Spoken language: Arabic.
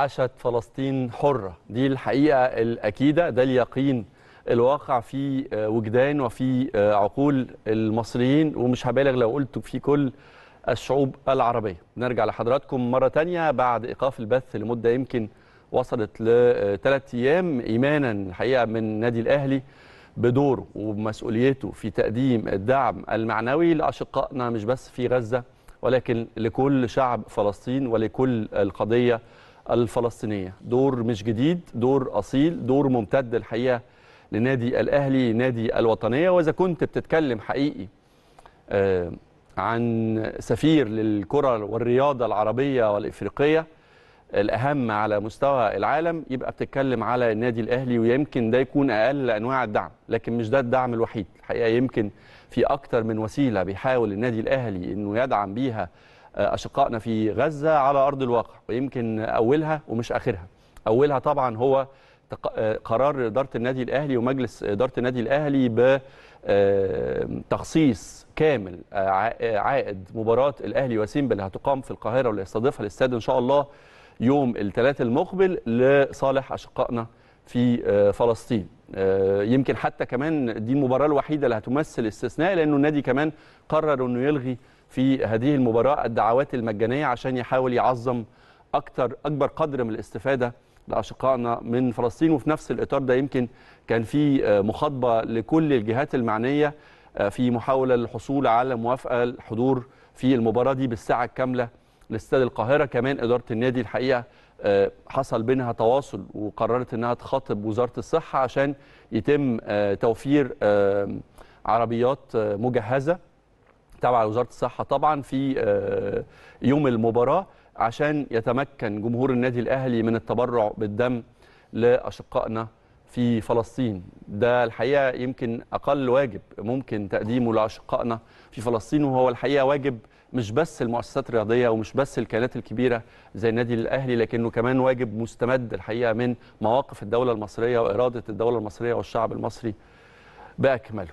عاشت فلسطين حرة دي الحقيقة الأكيدة ده اليقين الواقع في آه، وجدان وفي آه، عقول المصريين ومش هبالغ لو قلت في كل الشعوب العربية نرجع لحضراتكم مرة تانية بعد إيقاف البث لمدة يمكن وصلت لثلاث آه، أيام إيمانا الحقيقة من نادي الأهلي بدوره ومسؤوليته في تقديم الدعم المعنوي لأشقائنا مش بس في غزة ولكن لكل شعب فلسطين ولكل القضية الفلسطينيه دور مش جديد دور اصيل دور ممتد الحقيقه لنادي الاهلي نادي الوطنيه واذا كنت بتتكلم حقيقي آه، عن سفير للكره والرياضه العربيه والافريقيه الاهم على مستوى العالم يبقى بتتكلم على النادي الاهلي ويمكن ده يكون اقل انواع الدعم لكن مش ده الدعم الوحيد الحقيقه يمكن في اكتر من وسيله بيحاول النادي الاهلي انه يدعم بيها آه، أشقائنا في غزة على أرض الواقع ويمكن أولها ومش آخرها أولها طبعا هو آه، قرار إدارة النادي الأهلي ومجلس إدارة النادي الأهلي بتخصيص آه، كامل عائد مباراة الأهلي وسيمبا اللي هتقام في القاهرة واللي هيستضيفها الاستاد إن شاء الله يوم الثلاثاء المقبل لصالح أشقائنا في فلسطين يمكن حتى كمان دي المباراة الوحيدة اللي هتمثل استثناء لأنه النادي كمان قرر أنه يلغي في هذه المباراه الدعوات المجانيه عشان يحاول يعظم اكتر اكبر قدر من الاستفاده لاشقائنا من فلسطين وفي نفس الاطار ده يمكن كان في آه، مخاطبه لكل الجهات المعنيه آه، في محاوله للحصول على موافقه الحضور في المباراه دي بالساعه الكامله لاستاد القاهره كمان اداره النادي الحقيقه آه، حصل بينها تواصل وقررت انها تخاطب وزاره الصحه عشان يتم توفير عربيات مجهزه تابعة لوزارة الصحه طبعا في آه، يوم المباراه عشان يتمكن جمهور النادي الاهلي من التبرع بالدم لاشقائنا في فلسطين ده الحقيقه يمكن اقل واجب ممكن تقديمه لاشقائنا في فلسطين وهو الحقيقه واجب مش بس المؤسسات الرياضيه ومش بس الكيانات الكبيره زي النادي الاهلي لكنه كمان واجب مستمد الحقيقه من مواقف الدوله المصريه واراده الدوله المصريه والشعب المصري باكمله